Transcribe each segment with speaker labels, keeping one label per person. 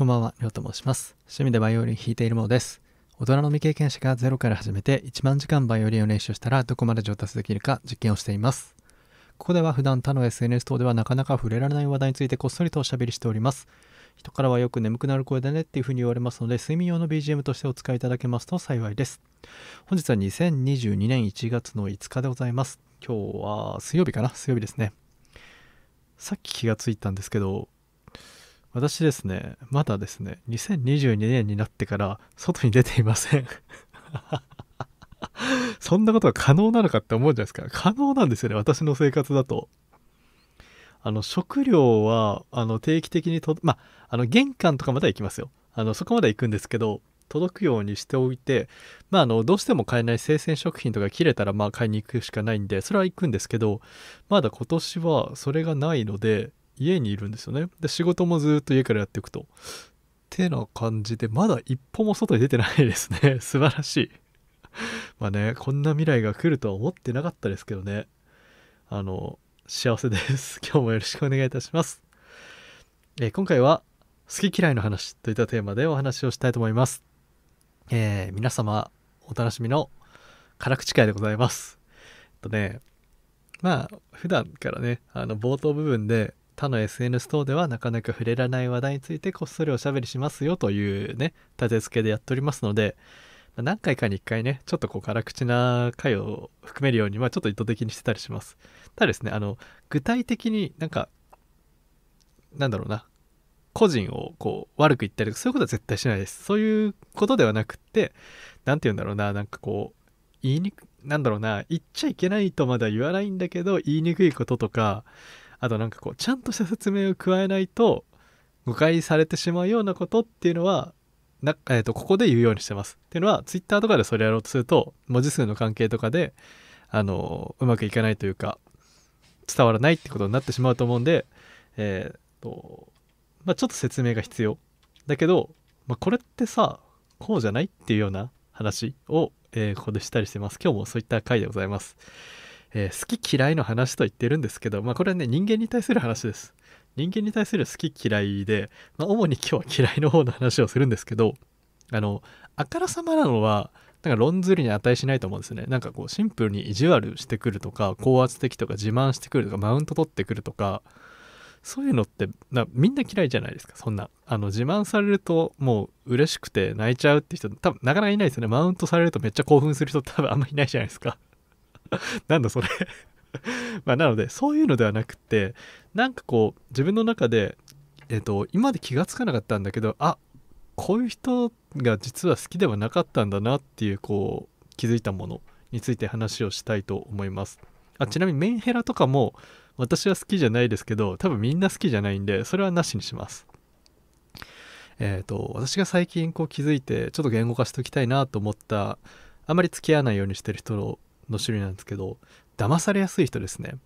Speaker 1: こんばんは、りょうと申します。趣味でバイオリン弾いているものです。大人の未経験者がゼロから始めて1万時間バイオリンを練習したらどこまで上達できるか実験をしています。ここでは普段他の SNS 等ではなかなか触れられない話題についてこっそりとおしゃべりしております。人からはよく眠くなる声だねっていうふうに言われますので、睡眠用の BGM としてお使いいただけますと幸いです。本日は2022年1月の5日でございます。今日は水曜日かな水曜日ですね。さっき気がついたんですけど、私ですね、まだですね、2022年になってから外に出ていません そんなことが可能なのかって思うじゃないですか。可能なんですよね、私の生活だと。あの、食料は、あの、定期的にと、まあ、の、玄関とかまでは行きますよ。あの、そこまで行くんですけど、届くようにしておいて、まあ、あの、どうしても買えない生鮮食品とか切れたら、まあ、買いに行くしかないんで、それは行くんですけど、まだ今年はそれがないので、家にいるんですよね。で、仕事もずっと家からやっていくと。ってな感じで、まだ一歩も外に出てないですね。素晴らしい。まあね、こんな未来が来るとは思ってなかったですけどね。あの、幸せです。今日もよろしくお願いいたします。えー、今回は、好き嫌いの話といったテーマでお話をしたいと思います。えー、皆様、お楽しみの辛口会でございます。えっとね、まあ、普段からね、あの、冒頭部分で、他の SNS 等ではなかなか触れられない話題についてこっそりおしゃべりしますよというね、立て付けでやっておりますので、ま何回かに1回ね、ちょっとこう辛口な回を含めるように、まあ、ちょっと意図的にしてたりします。ただですね、あの、具体的になんか、なんだろうな、個人をこう悪く言ったりとかそういうことは絶対しないです。そういうことではなくって、何て言うんだろうな、なんかこう、言いにく、なんだろうな、言っちゃいけないとまだ言わないんだけど、言いにくいこととか、あとなんかこうちゃんとした説明を加えないと誤解されてしまうようなことっていうのはな、えー、とここで言うようにしてますっていうのはツイッターとかでそれやろうとすると文字数の関係とかであのうまくいかないというか伝わらないってことになってしまうと思うんで、えーとまあ、ちょっと説明が必要だけど、まあ、これってさこうじゃないっていうような話を、えー、ここでしたりしてます今日もそういった回でございます。えー、好き嫌いの話と言ってるんですけど、まあ、これはね人間に対する話です人間に対する好き嫌いで、まあ、主に今日は嫌いの方の話をするんですけどあのあからさまなのはなんか論ずるに値しないと思うんですねなんかこうシンプルに意地悪してくるとか高圧的とか自慢してくるとかマウント取ってくるとかそういうのってなみんな嫌いじゃないですかそんなあの自慢されるともう嬉しくて泣いちゃうって人多分なかなかいないですよねマウントされるとめっちゃ興奮する人多分あんまりいないじゃないですか なんだそれ まあなのでそういうのではなくってなんかこう自分の中で、えーと、今まで気が付かなかったんだけどあこういう人が実は好きではなかったんだなっていうこう気づいたものについて話をしたいと思います。あちなみにメンヘラとかも私は好きじゃないですけど多分みんな好きじゃないんでそれはなしにします。えーと、と私が最近こう気づいてちょっと言語化しておきたいなと思ったあまり付き合わないようにしてる人の種類なんですけど騙されやすい人ですね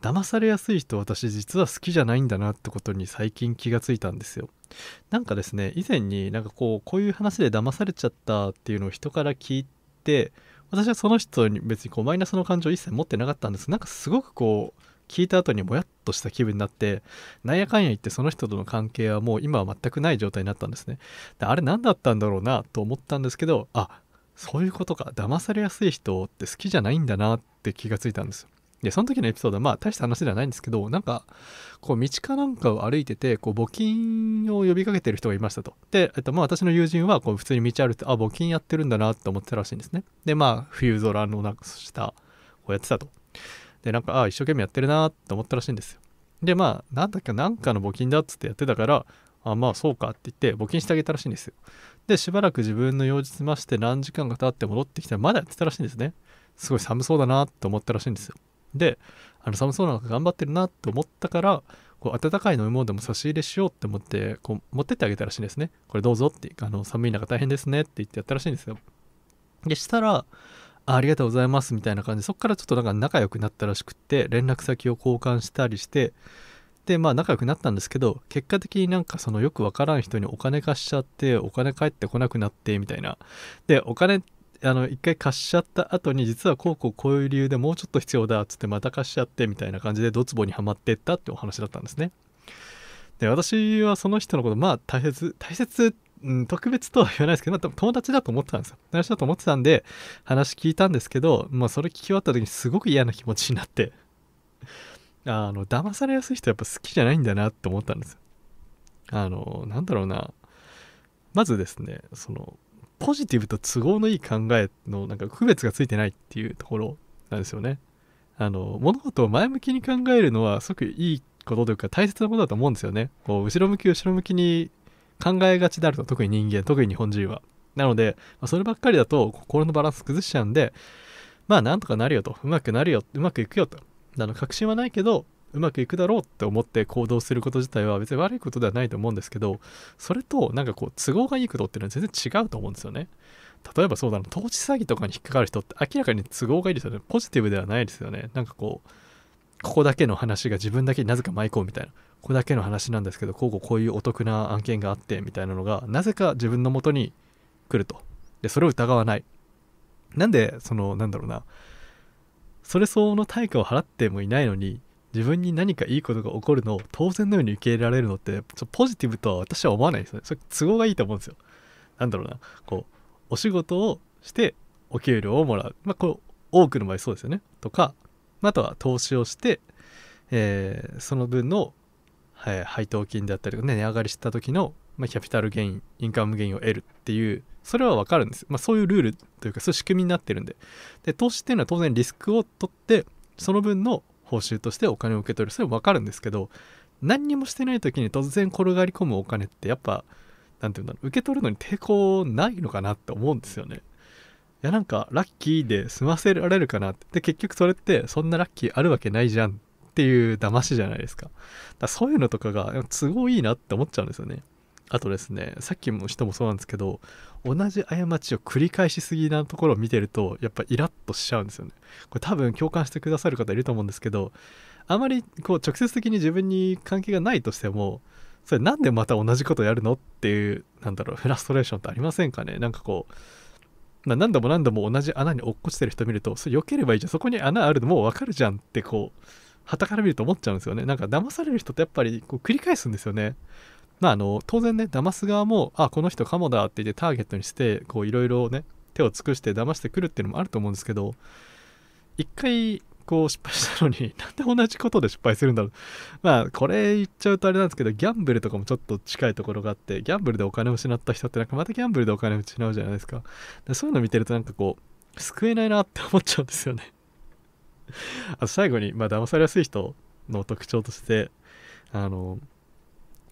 Speaker 1: 騙されやすい人私実は好きじゃないんだなってことに最近気がついたんですよなんかですね以前になんかこうこういう話で騙されちゃったっていうのを人から聞いて私はその人に別にこうマイナスの感情一切持ってなかったんですなんかすごくこう聞いた後にもやっとした気分になってなんやかんや言ってその人との関係はもう今は全くない状態になったんですねであれ何だったんだろうなと思ったんですけどあそういうことか騙されやすい人って好きじゃないんだなって気がついたんですよでその時のエピソードはまあ大した話ではないんですけどなんかこう道かなんかを歩いててこう募金を呼びかけてる人がいましたとで、えっと、まあ私の友人はこう普通に道歩いてあ募金やってるんだなと思ってたらしいんですねでまあ冬空のなんか下をやってたとでなんかあ一生懸命やってるなと思ったらしいんですよでまあなんだっけなんかの募金だっつってやってたからあまあそうかって言って募金してあげたらしいんですよでしばらく自分の用事済まして何時間か経って戻ってきたらまだやってたらしいんですねすごい寒そうだなって思ったらしいんですよであの寒そうなの頑張ってるなって思ったからこう温かい飲み物でも差し入れしようって思ってこう持ってってあげたらしいんですねこれどうぞってあの寒い中大変ですねって言ってやったらしいんですよでしたらありがとうございますみたいな感じそっからちょっとなんか仲良くなったらしくって連絡先を交換したりしてでまあ仲良くなったんですけど結果的になんかそのよくわからん人にお金貸しちゃってお金返ってこなくなってみたいなでお金あの一回貸しちゃった後に実はこうこうこういう理由でもうちょっと必要だっつってまた貸しちゃってみたいな感じでドツボにはまってったってお話だったんですねで私はその人のことまあ大切大切うん、特別とは言わないですけど、まあ、友達だと思ってたんですよ。友達だと思ってたんで、話聞いたんですけど、まあ、それ聞き終わった時にすごく嫌な気持ちになって、あの、騙されやすい人やっぱ好きじゃないんだなって思ったんですよ。あの、なんだろうな。まずですね、その、ポジティブと都合のいい考えのなんか区別がついてないっていうところなんですよね。あの、物事を前向きに考えるのはすごくいいことというか大切なことだと思うんですよね。こう、後ろ向き後ろ向きに考えがちであると、特に人間、特に日本人は。なので、まあ、そればっかりだと心のバランス崩しちゃうんで、まあなんとかなるよと、うまくなるよ、うまくいくよと。あの確信はないけどうまくいくだろうって思って行動すること自体は別に悪いことではないと思うんですけどそれとなんかこう都合がいいことっていうのは全然違うと思うんですよね例えばそうだな投資詐欺とかに引っかかる人って明らかに都合がいいですよねポジティブではないですよねなんかこうここだけの話が自分だけになぜか舞い込むみたいなここだけの話なんですけどこうこうこういうお得な案件があってみたいなのがなぜか自分のもとに来るとでそれを疑わないなんでそのなんだろうなそれ相応の対価を払ってもいないのに自分に何かいいことが起こるのを当然のように受け入れられるのってちょポジティブとは私は思わないですねそれ都合がいいと思うんですよなんだろうなこうお仕事をしてお給料をもらうまあこう、多くの場合そうですよねとかあとは投資をして、えー、その分の、えー、配当金であったりとかね値上がりした時のまあ、キャピタルゲインインカムゲインを得るっていうそれはわかるんですまあ、そういうルールというかそういう仕組みになってるんでで投資っていうのは当然リスクを取ってその分の報酬としてお金を受け取るそれはわかるんですけど何にもしてない時に突然転がり込むお金ってやっぱ何て言うんだろう受け取るのに抵抗ないのかなって思うんですよねいやなんかラッキーで済ませられるかなってで結局それってそんなラッキーあるわけないじゃんっていう騙しじゃないですかだかそういうのとかが都合いいなって思っちゃうんですよねあとですね、さっきの人もそうなんですけど、同じ過ちを繰り返しすぎなところを見てると、やっぱイラッとしちゃうんですよね。これ多分共感してくださる方いると思うんですけど、あまりこう直接的に自分に関係がないとしても、それなんでまた同じことやるのっていう、なんだろう、フラストレーションってありませんかねなんかこう、まあ、何度も何度も同じ穴に落っこちてる人見ると、それ良ければいいじゃん。そこに穴あるのもうわかるじゃんってこう、はたから見ると思っちゃうんですよね。なんか騙される人ってやっぱりこう繰り返すんですよね。まあ、あの当然ね騙す側もあこの人カモだって言ってターゲットにしてこういろいろね手を尽くして騙してくるっていうのもあると思うんですけど一回こう失敗したのに なんで同じことで失敗するんだろうまあこれ言っちゃうとあれなんですけどギャンブルとかもちょっと近いところがあってギャンブルでお金を失った人ってなんかまたギャンブルでお金を失うじゃないですかでそういうの見てるとなんかこう救えないなって思っちゃうんですよねあと最後にまあ騙されやすい人の特徴としてあの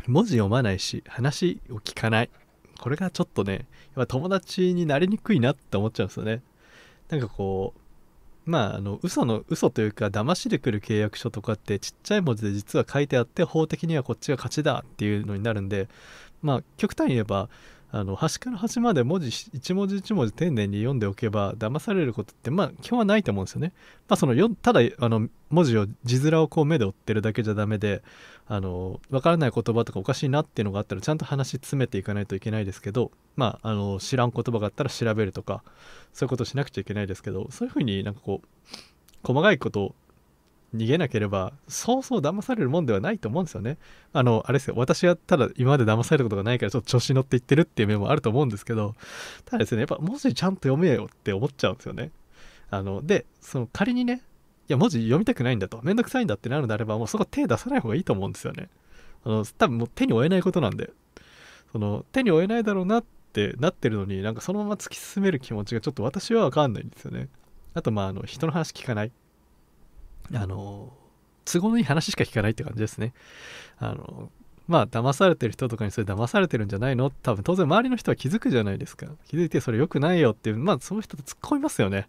Speaker 1: 文字読まないし話を聞かないこれがちょっとねやっぱ友達になりにくいなって思っちゃうんですよねなんかこうまああの嘘の嘘というか騙しでくる契約書とかってちっちゃい文字で実は書いてあって法的にはこっちが勝ちだっていうのになるんでまあ極端に言えばあの端から端まで文字一文字一文字丁寧に読んでおけば騙されることってまあ基本はないと思うんですよね。まあ、そのよただあの文字を字面をこう目で追ってるだけじゃダメであの分からない言葉とかおかしいなっていうのがあったらちゃんと話詰めていかないといけないですけど、まあ、あの知らん言葉があったら調べるとかそういうことしなくちゃいけないですけどそういうふうになんかこう細かいこと逃げなければ、そうそう騙されるもんではないと思うんですよね。あの、あれですよ、私はただ今まで騙されたことがないから、ちょっと調子に乗っていってるっていう面もあると思うんですけど、ただですね、やっぱ文字ちゃんと読めよって思っちゃうんですよね。あの、で、その仮にね、いや、文字読みたくないんだと、めんどくさいんだってなるのであれば、もうそこ手出さない方がいいと思うんですよね。あの、多分もう手に負えないことなんで、その、手に負えないだろうなってなってるのに、なんかそのまま突き進める気持ちがちょっと私はわかんないんですよね。あと、まあ、あの、人の話聞かない。あの、都合のいい話しか聞かないって感じですね。あの、まあ、騙されてる人とかにそれ騙されてるんじゃないの多分、当然周りの人は気づくじゃないですか。気づいてそれ良くないよっていう、まあ、その人と突っ込みますよね。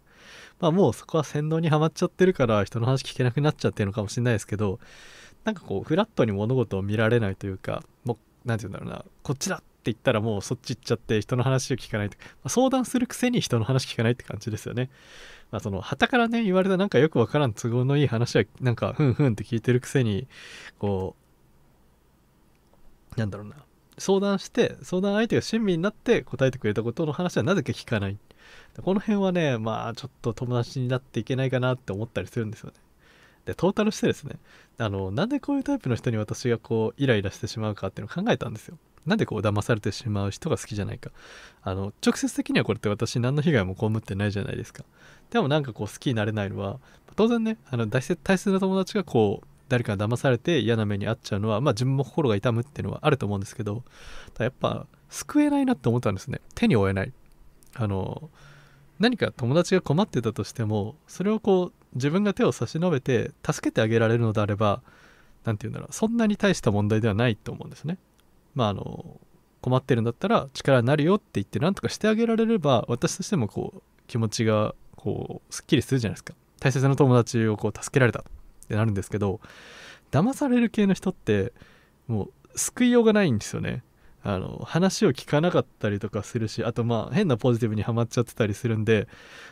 Speaker 1: まあ、もうそこは洗脳にはまっちゃってるから、人の話聞けなくなっちゃってるのかもしれないですけど、なんかこう、フラットに物事を見られないというか、もう、なんて言うんだろうな、こっちだって言ったらもうそっち行っちゃって人の話を聞かないとまあ、相談するくせに人の話聞かないって感じですよね。まあその、旗からね、言われたなんかよくわからん都合のいい話は、なんか、ふんふんって聞いてるくせに、こう、なんだろうな、相談して、相談相手が親身になって答えてくれたことの話はなぜか聞かない。この辺はね、まあちょっと友達になっていけないかなって思ったりするんですよね。で、トータルしてですね、あの、なんでこういうタイプの人に私がこう、イライラしてしまうかっていうのを考えたんですよ。なんでこう騙されてしまう人が好きじゃないか。あの、直接的にはこれって私何の被害も被ってないじゃないですか。でもなんかこう好きになれないのは当然ねあの大大切な友達がこう誰かが騙されて嫌な目に遭っちゃうのはまあ自分も心が痛むっていうのはあると思うんですけどやっぱ救えないなって思ったんですね手に負えないあの何か友達が困ってたとしてもそれをこう自分が手を差し伸べて助けてあげられるのであれば何て言うんだろうそんなに大した問題ではないと思うんですねまああの困ってるんだったら力になるよって言って何とかしてあげられれば私としてもこう気持ちがこうすっきりするじゃないですか大切な友達をこう助けられたってなるんですけど騙される系の人ってもう救いようがないんですよねあの話を聞かなかったりとかするしあとまあ変なポジティブにはまっちゃってたりするんで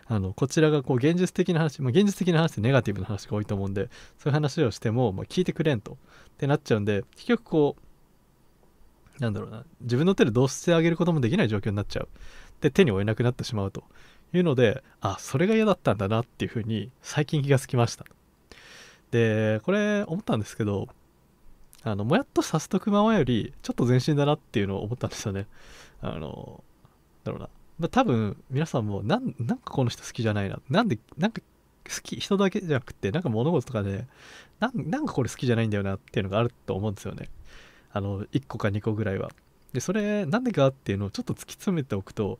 Speaker 1: あのこちらがこう現実的な話、まあ、現実的な話ってネガティブな話が多いと思うんでそういう話をしても、まあ、聞いてくれんとってなっちゃうんで結局こうなんだろうな自分の手でどうしてあげることもできない状況になっちゃうで手に負えなくなってしまうというので、あ、それが嫌だったんだなっていうふうに最近気がつきました。で、これ思ったんですけど、あの、もやっとさせとくままより、ちょっと前進だなっていうのを思ったんですよね。あの、だろうな。まあ、多分、皆さんもなん、なんかこの人好きじゃないな。なんで、なんか好き、人だけじゃなくて、なんか物事とかで、ななんかこれ好きじゃないんだよなっていうのがあると思うんですよね。あの、1個か2個ぐらいは。で、それ、なんでかっていうのをちょっと突き詰めておくと、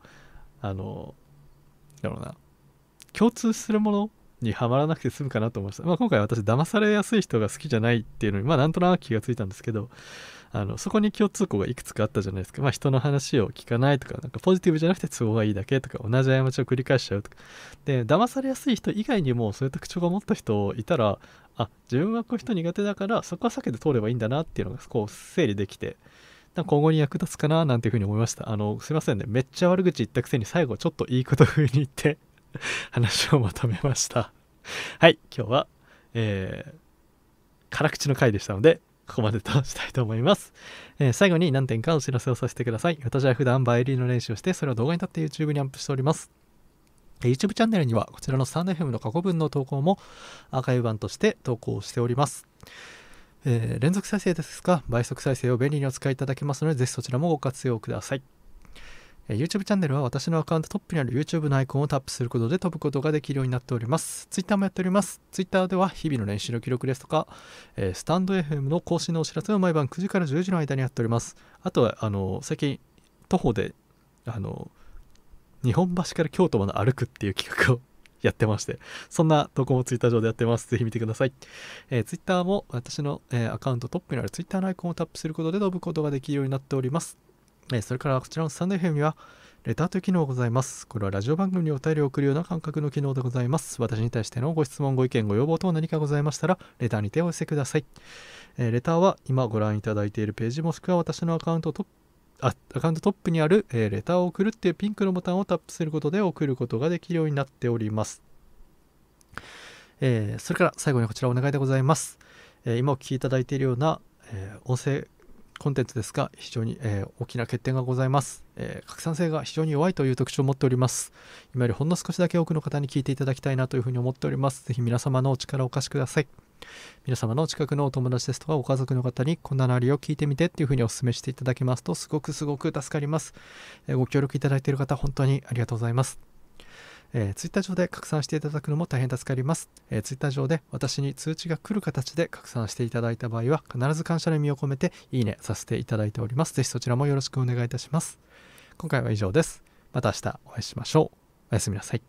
Speaker 1: あの、だろうな共通するものにはまらなくて済むかなと思いました。まあ、今回私騙されやすい人が好きじゃないっていうのに、まあ、なんとなく気がついたんですけどあのそこに共通項がいくつかあったじゃないですか。まあ、人の話を聞かないとかなんかポジティブじゃなくて都合がいいだけとか同じ過ちを繰り返しちゃうとかで騙されやすい人以外にもそういう特徴が持った人いたらあ自分はこういう人苦手だからそこは避けて通ればいいんだなっていうのがこう整理できて今後に役立つかななんていうふうに思いました。あの、すいませんね。めっちゃ悪口言ったくせに最後ちょっといいこと風に言って 話をまとめましたはい、今日は、えー、辛口の回でしたので、ここまでとしたいと思います。えー、最後に何点かお知らせをさせてください。私は普段バイオリンの練習をして、それを動画に立って YouTube にアップしております。YouTube チャンネルにはこちらのサンンド FM の過去文の投稿もアーカイブ版として投稿しております。えー、連続再生ですが、倍速再生を便利にお使いいただけますので、ぜひそちらもご活用ください。えー、YouTube チャンネルは私のアカウントトップにある YouTube のアイコンをタップすることで飛ぶことができるようになっております。Twitter もやっております。Twitter では日々の練習の記録ですとか、えー、スタンド FM の更新のお知らせを毎晩9時から10時の間にやっております。あとは、あの、最近、徒歩で、あの、日本橋から京都まで歩くっていう企画をやってまして、そんな投稿もツイッター上でやってます。ぜひ見てください。えー、ツイッターも私の、えー、アカウントトップにあるツイッターのアイコンをタップすることで飛ぶことができるようになっております。えー、それからこちらのスタンド FM ミは、レターという機能がございます。これはラジオ番組にお便りを送るような感覚の機能でございます。私に対してのご質問、ご意見、ご要望等何かございましたら、レターに手を寄せください。えー、レターは今ご覧いただいているページもしくは私のアカウントトップあアカウントトップにある、えー、レターを送るっていうピンクのボタンをタップすることで送ることができるようになっております。えー、それから最後にこちらお願いでございます。えー、今お聞きいただいているような、え音声コンテンツですが非常に、え大きな欠点がございます、え拡散性が非常に弱いという特徴を持っております。今よりほんの少しだけ多くの方に聞いていただきたいなというふうに思っております。ぜひ皆様のお力をお貸しください。皆様の近くのお友達ですとかご家族の方にこんなのあを聞いてみてっていうふうにお勧めしていただけますとすごくすごく助かります、えご協力いただいている方本当にありがとうございますえー、ツイッター上で拡散していただくのも大変助かります、えー、ツイッター上で私に通知が来る形で拡散していただいた場合は必ず感謝の意味を込めていいねさせていただいております。ぜひそちらもよろしくお願いいたします。今回は以上です。また明日お会いしましょう。おやすみなさい。